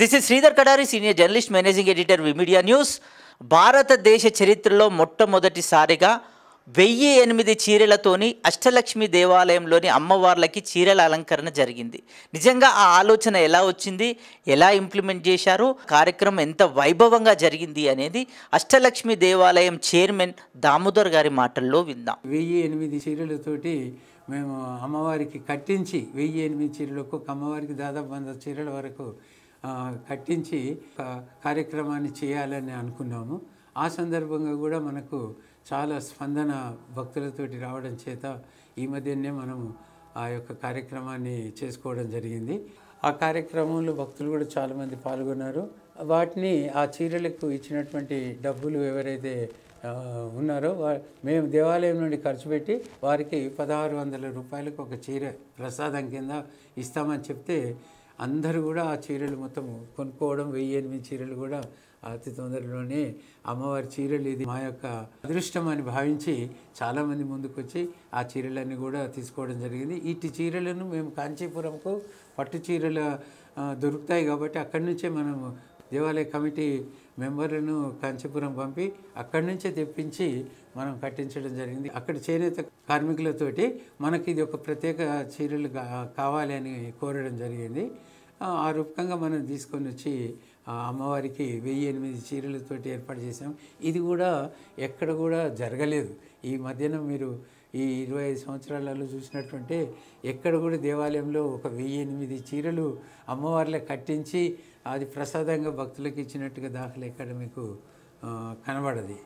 this is Sridhar Kadari senior journalist managing editor V media news భారతదేశ చరిత్రలో మొట్టమొదటిసారిగా వెయ్యి ఎనిమిది చీరలతోని అష్టలక్ష్మి దేవాలయంలోని అమ్మవార్లకి చీరల అలంకరణ జరిగింది నిజంగా ఆ ఆలోచన ఎలా వచ్చింది ఎలా ఇంప్లిమెంట్ చేశారు కార్యక్రమం ఎంత వైభవంగా జరిగింది అనేది అష్టలక్ష్మి దేవాలయం చైర్మన్ దామోదర్ గారి మాటల్లో విందాం వెయ్యి ఎనిమిది చీరలతోటి మేము అమ్మవారికి కట్టించి వెయ్యి ఎనిమిది చీరలకు అమ్మవారికి దాదాపు వంద చీరల వరకు కట్టించి కార్యక్రమాన్ని చేయాలని అనుకున్నాము ఆ సందర్భంగా కూడా మనకు చాలా స్పందన భక్తులతోటి రావడం చేత ఈ మధ్యనే మనము ఆ యొక్క కార్యక్రమాన్ని చేసుకోవడం జరిగింది ఆ కార్యక్రమంలో భక్తులు కూడా చాలామంది పాల్గొన్నారు వాటిని ఆ చీరలకు ఇచ్చినటువంటి డబ్బులు ఎవరైతే ఉన్నారో మేము దేవాలయం నుండి ఖర్చు పెట్టి వారికి పదహారు వందల రూపాయలకు ఒక చీర ప్రసాదం కింద ఇస్తామని చెప్తే అందరూ కూడా ఆ చీరలు మొత్తం కొనుక్కోవడం వెయ్యి ఎనిమిది చీరలు కూడా అతి తొందరలోనే అమ్మవారి చీరలు ఇది మా యొక్క అదృష్టం అని భావించి చాలామంది ముందుకు వచ్చి ఆ చీరలన్నీ కూడా తీసుకోవడం జరిగింది ఇటు చీరలను మేము కాంచీపురంకు పట్టు చీరలు దొరుకుతాయి కాబట్టి అక్కడి నుంచే మనము దేవాలయ కమిటీ మెంబర్లను కాంచీపురం పంపి అక్కడి నుంచే తెప్పించి మనం కట్టించడం జరిగింది అక్కడ చేనేత కార్మికులతోటి మనకి ఇది ఒక ప్రత్యేక చీరలు కావాలి అని కోరడం జరిగింది ఆ రూపకంగా మనం తీసుకొని వచ్చి అమ్మవారికి వెయ్యి ఎనిమిది చీరలతోటి ఏర్పాటు చేసాం ఇది కూడా ఎక్కడ కూడా జరగలేదు ఈ మధ్యన మీరు ఈ ఇరవై ఐదు సంవత్సరాలలో చూసినటువంటి ఎక్కడ కూడా దేవాలయంలో ఒక వెయ్యి ఎనిమిది చీరలు అమ్మవారిలో కట్టించి అది ప్రసాదంగా భక్తులకు ఇచ్చినట్టుగా దాఖలు ఎక్కడ మీకు కనబడది